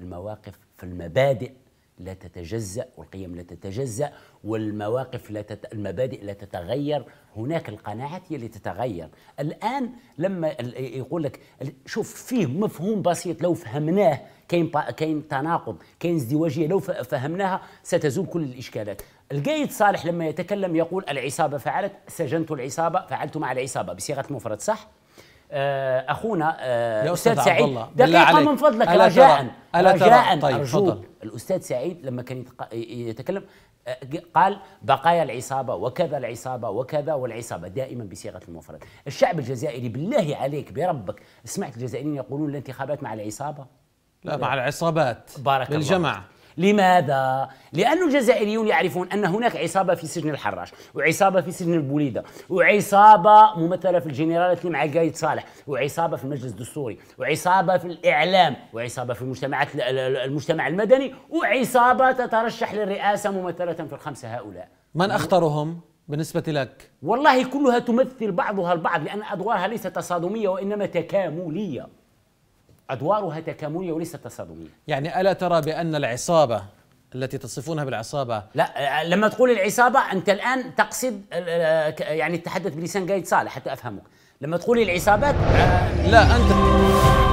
المواقف في المبادئ لا تتجزأ والقيم لا تتجزأ والمواقف لا تت... المبادئ لا تتغير هناك القناعات هي اللي تتغير الآن لما يقول لك شوف فيه مفهوم بسيط لو فهمناه كاين كاين تناقض كاين ازدواجية لو فهمناها ستزول كل الإشكالات القايد صالح لما يتكلم يقول العصابة فعلت سجنت العصابة فعلت مع العصابة بصيغة مفرد صح؟ آه، اخونا آه، استاذ سعيد دقيقه من فضلك رجاء ألا ترى طيب تفضل الأستاذ سعيد لما كان يتكلم قال بقايا العصابة وكذا العصابة وكذا والعصابة دائما بصيغة المفرد الشعب الجزائري بالله عليك بربك سمعت الجزائريين يقولون الانتخابات مع العصابة لا, مع العصابات بارك الجمع الله. لماذا؟ لأن الجزائريون يعرفون أن هناك عصابة في سجن الحراش وعصابة في سجن البوليدة وعصابة ممثلة في الجنرالات اللي مع قايد صالح وعصابة في المجلس الدستوري وعصابة في الإعلام وعصابة في المجتمعات المجتمع المدني وعصابة تترشح للرئاسة ممثلة في الخمسة هؤلاء من أخطرهم؟ بالنسبة لك والله كلها تمثل بعضها البعض لأن أدوارها ليست تصادمية وإنما تكاملية أدوارها تكاملية وليست تصادمية يعني ألا ترى بأن العصابة التي تصفونها بالعصابة لا لما تقول العصابة أنت الآن تقصد يعني تتحدث بلسان قايد صالح حتى أفهمك لما تقول العصابات آه، لا أنت